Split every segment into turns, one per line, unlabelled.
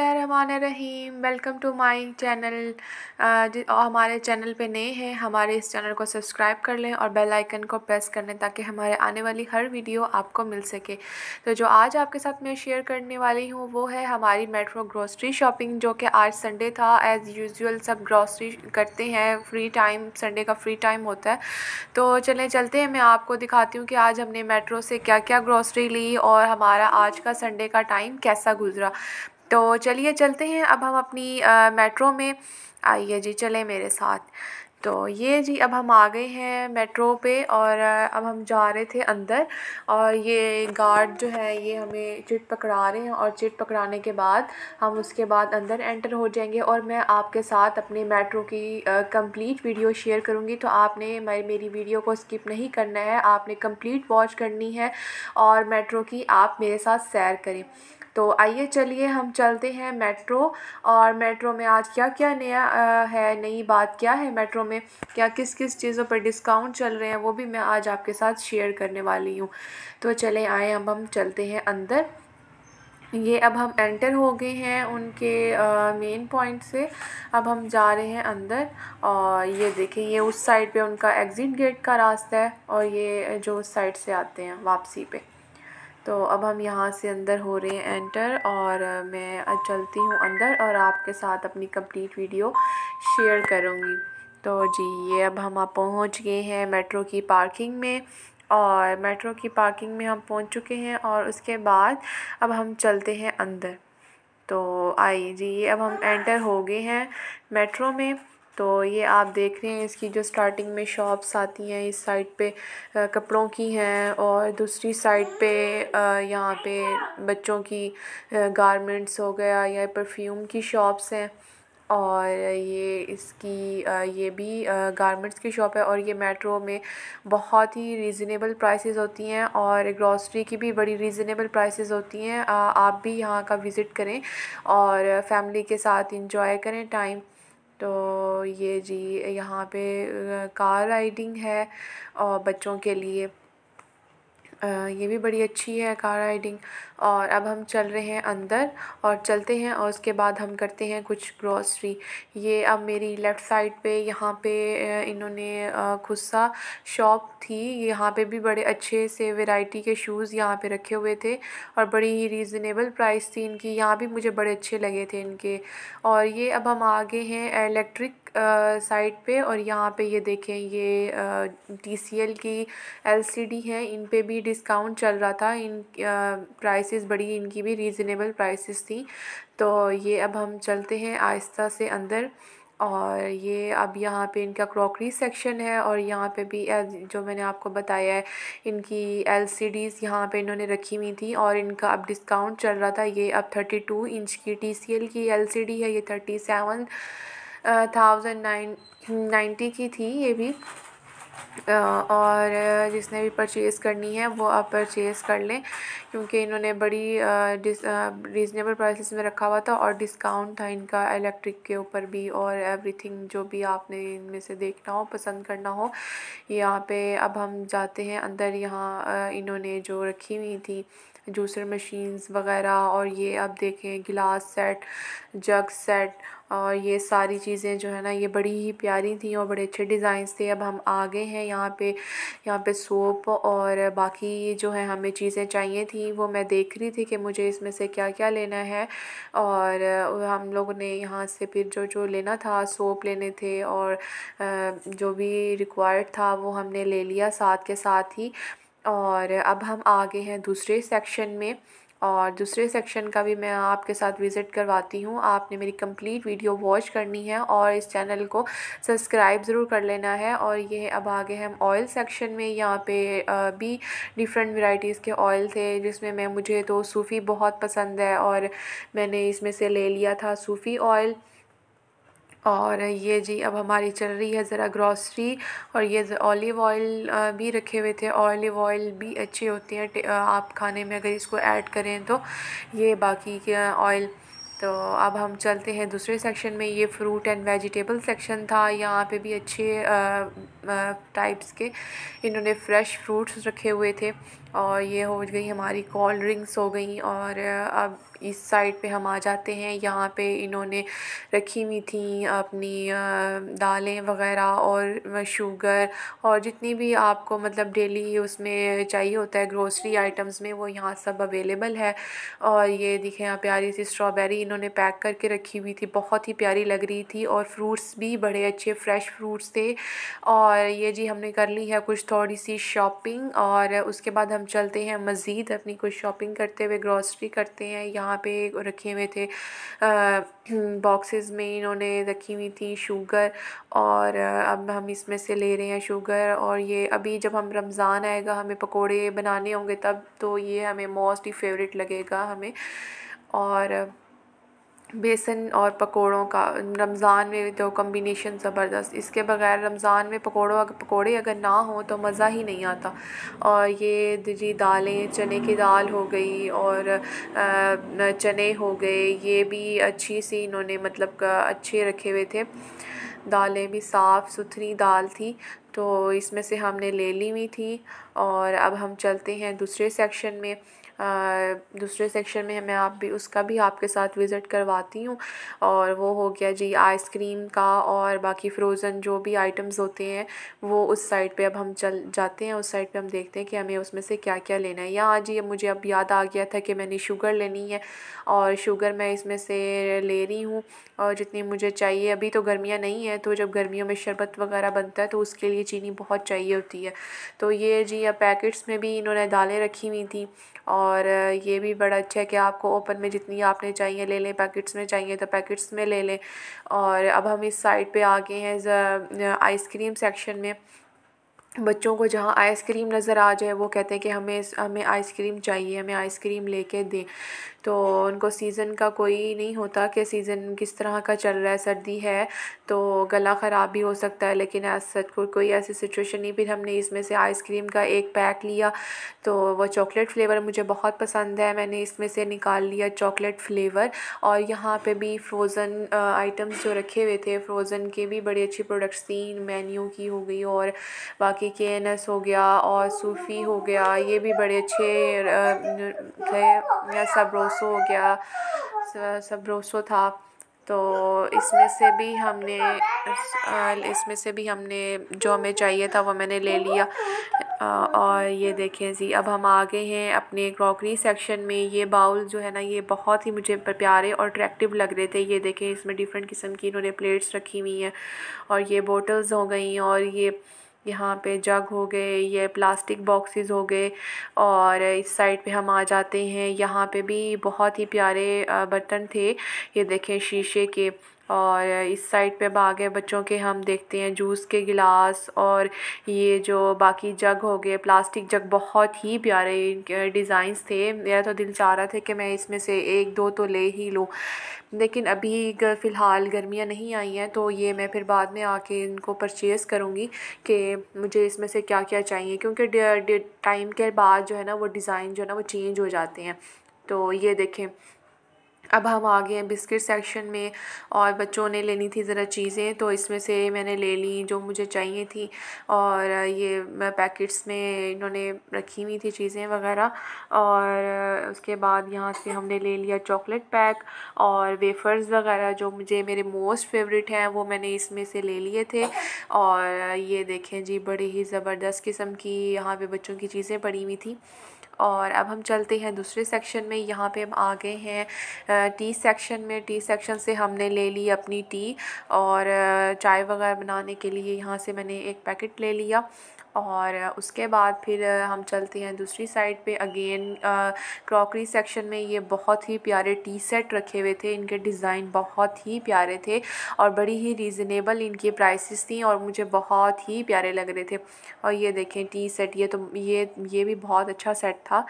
Rahim welcome to my channel हमारे channel पे नए हैं हमारे इस चैनल को सब्सक्राइब कर लें और बेल आइकन को प्रेस कर लें ताकि हमारे आने वाली हर वीडियो आपको मिल सके तो जो आज आपके साथ मैं शेयर करने वाली हूँ वो है हमारी मेट्रो ग्रोसरी शॉपिंग जो कि आज संडे था एज़ यूजुअल सब ग्रोसरी करते हैं फ्री टाइम संडे का फ्री टाइम होता है तो चलें चलते हैं मैं आपको दिखाती हूँ कि आज हमने मेट्रो से क्या क्या ग्रॉसरी ली और हमारा आज का संडे का टाइम कैसा गुजरा तो चलिए चलते हैं अब हम अपनी आ, मेट्रो में आइए जी चले मेरे साथ तो ये जी अब हम आ गए हैं मेट्रो पे और अब हम जा रहे थे अंदर और ये गार्ड जो है ये हमें चिट पकड़ा रहे हैं और चिट पकड़ाने के बाद हम उसके बाद अंदर एंटर हो जाएंगे और मैं आपके साथ अपने मेट्रो की कंप्लीट वीडियो शेयर करूँगी तो आपने मेरी वीडियो को स्किप नहीं करना है आपने कंप्लीट वॉच करनी है और मेट्रो की आप मेरे साथ सैर करें तो आइए चलिए हम चलते हैं मेट्रो और मेट्रो में आज क्या क्या नया है नई बात क्या है मेट्रो में क्या किस किस चीज़ों पर डिस्काउंट चल रहे हैं वो भी मैं आज आपके साथ शेयर करने वाली हूँ तो चले आए अब हम चलते हैं अंदर ये अब हम एंटर हो गए हैं उनके मेन पॉइंट से अब हम जा रहे हैं अंदर और ये देखें ये उस साइड पे उनका एग्ज़िट गेट का रास्ता है और ये जो उस साइड से आते हैं वापसी पे तो अब हम यहाँ से अंदर हो रहे हैं एंटर और मैं चलती हूँ अंदर और आपके साथ अपनी कंप्लीट वीडियो शेयर करूँगी तो जी ये अब हम आप पहुँच गए हैं मेट्रो की पार्किंग में और मेट्रो की पार्किंग में हम पहुँच चुके हैं और उसके बाद अब हम चलते हैं अंदर तो आइए जी ये अब हम एंटर हो गए हैं मेट्रो में तो ये आप देख रहे हैं इसकी जो स्टार्टिंग में शॉप्स आती हैं इस साइड पे कपड़ों की हैं और दूसरी साइड पे यहाँ पे बच्चों की गारमेंट्स हो गया या परफ्यूम की शॉप्स हैं और ये इसकी ये भी गारमेंट्स की शॉप है और ये मेट्रो में बहुत ही रीज़नेबल प्राइसेस होती हैं और ग्रॉसरी की भी बड़ी रीज़नेबल प्राइसेस होती हैं आप भी यहाँ का विज़िट करें और फैमिली के साथ इंजॉय करें टाइम तो ये जी यहाँ पे कार राइडिंग है और बच्चों के लिए ये भी बड़ी अच्छी है कार राइडिंग और अब हम चल रहे हैं अंदर और चलते हैं और उसके बाद हम करते हैं कुछ ग्रॉसरी ये अब मेरी लेफ़्ट साइड पे यहाँ पे इन्होंने खुस्सा शॉप थी यहाँ पे भी बड़े अच्छे से वैरायटी के शूज़ यहाँ पे रखे हुए थे और बड़ी ही रीज़नेबल प्राइस थी इनकी यहाँ भी मुझे बड़े अच्छे लगे थे इनके और ये अब हम आगे हैं इलेक्ट्रिक साइड पे और यहाँ पे ये देखें ये टी सी एल की एल सी डी हैं इन पर भी डिस्काउंट चल रहा था इन प्राइसेस बड़ी इनकी भी रीज़नेबल प्राइसेस थी तो ये अब हम चलते हैं आहिस्ता से अंदर और ये अब यहाँ पे इनका क्रॉकरी सेक्शन है और यहाँ पे भी जो मैंने आपको बताया है इनकी एलसीडीज़ यहाँ पर इन्होंने रखी हुई थी और इनका अब डिस्काउंट चल रहा था ये अब थर्टी टू इंच की टीसीएल की एलसीडी है ये thirty seven thousand nine ninety की थी ये भी और जिसने भी परचेज़ करनी है वो आप परचेज़ कर लें क्योंकि इन्होंने बड़ी रीज़नेबल प्राइसेस में रखा हुआ था और डिस्काउंट था इनका इलेक्ट्रिक के ऊपर भी और एवरीथिंग जो भी आपने इनमें से देखना हो पसंद करना हो यहाँ पे अब हम जाते हैं अंदर यहाँ इन्होंने जो रखी हुई थी जूसर मशीन्स वगैरह और ये अब देखें गिलास सेट जग सेट और ये सारी चीज़ें जो है ना ये बड़ी ही प्यारी थी और बड़े अच्छे डिज़ाइंस थे अब हम आ गए हैं यहाँ पे यहाँ पे सोप और बाकी जो है हमें चीज़ें चाहिए थी वो मैं देख रही थी कि मुझे इसमें से क्या क्या लेना है और हम लोगों ने यहाँ से फिर जो जो लेना था सोप लेने थे और जो भी रिक्वायर्ड था वो हमने ले लिया साथ के साथ ही और अब हम आ गए हैं दूसरे सेक्शन में और दूसरे सेक्शन का भी मैं आपके साथ विज़िट करवाती हूँ आपने मेरी कंप्लीट वीडियो वॉच करनी है और इस चैनल को सब्सक्राइब ज़रूर कर लेना है और ये अब आगे हम ऑयल सेक्शन में यहाँ पे भी डिफरेंट वैराइटीज़ के ऑयल थे जिसमें मैं मुझे तो सूफ़ी बहुत पसंद है और मैंने इसमें से ले लिया था सूफ़ी ऑयल और ये जी अब हमारी चल रही है ज़रा ग्रॉसरी और ये ऑलिव ऑयल भी रखे हुए थे ऑलिव ऑयल भी अच्छे होते हैं आप खाने में अगर इसको ऐड करें तो ये बाकी के ऑयल तो अब हम चलते हैं दूसरे सेक्शन में ये फ्रूट एंड वेजिटेबल सेक्शन था यहाँ पे भी अच्छे टाइप्स के इन्होंने फ्रेश फ्रूट्स रखे हुए थे और ये हो गई हमारी कोल्ड ड्रिंक्स हो गई और अब इस साइड पे हम आ जाते हैं यहाँ पे इन्होंने रखी हुई थी अपनी दालें वगैरह और शुगर और जितनी भी आपको मतलब डेली उसमें चाहिए होता है ग्रोसरी आइटम्स में वो यहाँ सब अवेलेबल है और ये देखें यहाँ प्यारी सी स्ट्रॉबेरी इन्होंने पैक करके रखी हुई थी बहुत ही प्यारी लग रही थी और फ्रूट्स भी बड़े अच्छे फ्रेश फ्रूट्स थे और ये जी हमने कर ली है कुछ थोड़ी सी शॉपिंग और उसके बाद हम चलते हैं मज़ीद अपनी कुछ शॉपिंग करते हुए ग्रॉसरी करते हैं यहाँ पे रखे हुए थे बॉक्सेस में इन्होंने रखी हुई थी शुगर और अब हम इसमें से ले रहे हैं शुगर और ये अभी जब हम रमज़ान आएगा हमें पकोड़े बनाने होंगे तब तो ये हमें मोस्ट ही फेवरेट लगेगा हमें और बेसन और पकोड़ों का रमज़ान में तो कम्बिनेशन ज़बरदस्त इसके बगैर रमज़ान में पकोड़ों पकोड़े अगर ना हो तो मज़ा ही नहीं आता और ये जी दालें चने की दाल हो गई और चने हो गए ये भी अच्छी सी इन्होंने मतलब अच्छे रखे हुए थे दालें भी साफ़ सुथरी दाल थी तो इसमें से हमने ले ली हुई थी और अब हम चलते हैं दूसरे सेक्शन में दूसरे सेक्शन में मैं आप भी उसका भी आपके साथ विज़िट करवाती हूँ और वो हो गया जी आइसक्रीम का और बाकी फ्रोज़न जो भी आइटम्स होते हैं वो उस साइड पे अब हम चल जाते हैं उस साइड पे हम देखते हैं कि हमें उसमें से क्या क्या लेना है यहाँ जी मुझे अब याद आ गया था कि मैंने शुगर लेनी है और शुगर मैं इसमें से ले रही हूँ और जितनी मुझे चाहिए अभी तो गर्मियाँ नहीं है तो जब गर्मियों में शरबत वगैरह बनता है तो उसके लिए चीनी बहुत चाहिए होती है तो ये जी अब पैकेट्स में भी इन्होंने दालें रखी हुई थी और और ये भी बड़ा अच्छा है कि आपको ओपन में जितनी आपने चाहिए ले लें पैकेट्स में चाहिए तो पैकेट्स में ले लें और अब हम इस साइड पे आ गए हैं आइसक्रीम सेक्शन में बच्चों को जहाँ आइसक्रीम नज़र आ जाए वो कहते हैं कि हमें हमें आइसक्रीम चाहिए हमें आइसक्रीम लेके दें तो उनको सीज़न का कोई नहीं होता कि सीज़न किस तरह का चल रहा है सर्दी है तो गला ख़राब भी हो सकता है लेकिन ऐसा सच को कोई ऐसी सिचुएशन नहीं फिर हमने इसमें से आइसक्रीम का एक पैक लिया तो वो चॉकलेट फ्लेवर मुझे बहुत पसंद है मैंने इसमें से निकाल लिया चॉकलेट फ्लेवर और यहाँ पर भी फ्रोज़न आइटम्स जो रखे हुए थे फ्रोज़न के भी बड़ी अच्छी प्रोडक्ट्स थी मेन्यू की हो गई और बाकी के एन एस हो गया और सूफ़ी हो गया ये भी बड़े अच्छे थे सब रोज ब्रोसो हो गया सब ब्रोसो था तो इसमें से भी हमने इसमें से भी हमने जो हमें चाहिए था वो मैंने ले लिया और ये देखें जी अब हम आ गए हैं अपने क्रॉकरी सेक्शन में ये बाउल जो है ना ये बहुत ही मुझे प्यारे और अट्रैक्टिव लग रहे थे ये देखें इसमें डिफरेंट किस्म की इन्होंने प्लेट्स रखी हुई हैं और ये बोटल्स हो गई और ये यहाँ पे जग हो गए ये प्लास्टिक बॉक्सेस हो गए और इस साइड पे हम आ जाते हैं यहाँ पे भी बहुत ही प्यारे बर्तन थे ये देखें शीशे के और इस साइड पे भाग है बच्चों के हम देखते हैं जूस के गिलास और ये जो बाकी जग हो गए प्लास्टिक जग बहुत ही प्यारे डिज़ाइंस थे मेरा तो दिल चाह रहा था कि मैं इसमें से एक दो तो ले ही लूँ लेकिन अभी फ़िलहाल गर्मियाँ नहीं आई हैं तो ये मैं फिर बाद में आके इनको परचेज़ करूँगी कि मुझे इसमें से क्या क्या चाहिए क्योंकि टाइम के बाद जो है ना वो डिज़ाइन जो है ना वो चेंज हो जाते हैं तो ये देखें अब हम आ गए हैं बिस्किट सेक्शन में और बच्चों ने लेनी थी ज़रा चीज़ें तो इसमें से मैंने ले ली जो मुझे चाहिए थी और ये पैकेट्स में इन्होंने रखी हुई थी चीज़ें वगैरह और उसके बाद यहाँ से हमने ले लिया चॉकलेट पैक और वेफ़र्स वगैरह जो मुझे मेरे मोस्ट फेवरेट हैं वो मैंने इसमें से ले लिए थे और ये देखें जी बड़ी ही ज़बरदस्त किस्म की यहाँ पर बच्चों की चीज़ें पड़ी हुई थी और अब हम चलते हैं दूसरे सेक्शन में यहाँ पे हम आ गए हैं टी सेक्शन में टी सेक्शन से हमने ले ली अपनी टी और चाय वगैरह बनाने के लिए यहाँ से मैंने एक पैकेट ले लिया और उसके बाद फिर हम चलते हैं दूसरी साइड पे अगेन क्रॉकरी सेक्शन में ये बहुत ही प्यारे टी सेट रखे हुए थे इनके डिज़ाइन बहुत ही प्यारे थे और बड़ी ही रीज़नेबल इनकी प्राइसेस थी और मुझे बहुत ही प्यारे लग रहे थे और ये देखें टी सेट ये तो ये ये भी बहुत अच्छा सेट था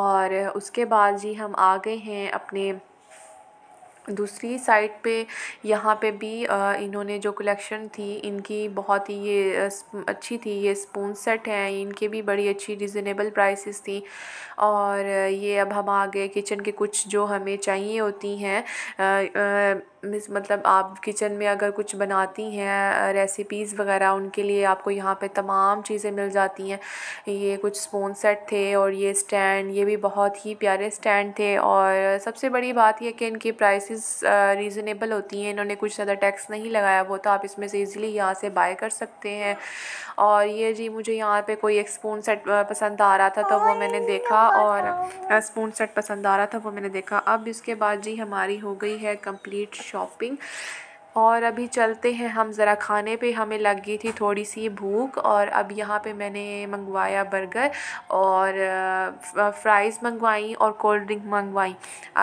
और उसके बाद जी हम आ गए हैं अपने दूसरी साइड पे यहाँ पे भी इन्होंने जो कलेक्शन थी इनकी बहुत ही ये अच्छी थी ये स्पून सेट हैं इनके भी बड़ी अच्छी रिजनेबल प्राइसेस थी और ये अब हम आ गए किचन के कुछ जो हमें चाहिए होती हैं मतलब आप किचन में अगर कुछ बनाती हैं रेसिपीज़ वगैरह उनके लिए आपको यहाँ पे तमाम चीज़ें मिल जाती हैं ये कुछ स्पून सेट थे और ये स्टैंड ये भी बहुत ही प्यारे स्टैंड थे और सबसे बड़ी बात यह कि इनकी प्राइस प्राइसेस रीज़नेबल uh, होती हैं इन्होंने कुछ ज़्यादा टैक्स नहीं लगाया वो तो आप इसमें से इजीली यहाँ से बाय कर सकते हैं और ये जी मुझे यहाँ पे कोई एक स्पून सेट uh, पसंद आ रहा था तो वो मैंने देखा और स्पून uh, सेट पसंद आ रहा था वो मैंने देखा अब इसके बाद जी हमारी हो गई है कम्प्लीट शॉपिंग और अभी चलते हैं हम ज़रा खाने पे हमें लग गई थी थोड़ी सी भूख और अब यहाँ पे मैंने मंगवाया बर्गर और फ्राइज़ मंगवाई और कोल्ड ड्रिंक मंगवाई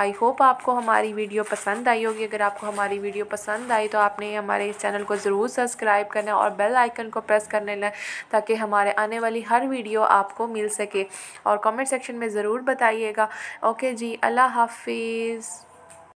आई होप आपको हमारी वीडियो पसंद आई होगी अगर आपको हमारी वीडियो पसंद आई तो आपने हमारे इस चैनल को ज़रूर सब्सक्राइब करना और बेल आइकन को प्रेस करने लें ताकि हमारे आने वाली हर वीडियो आपको मिल सके और कॉमेंट सेक्शन में ज़रूर बताइएगा ओके जी अल्लाह हाफिज़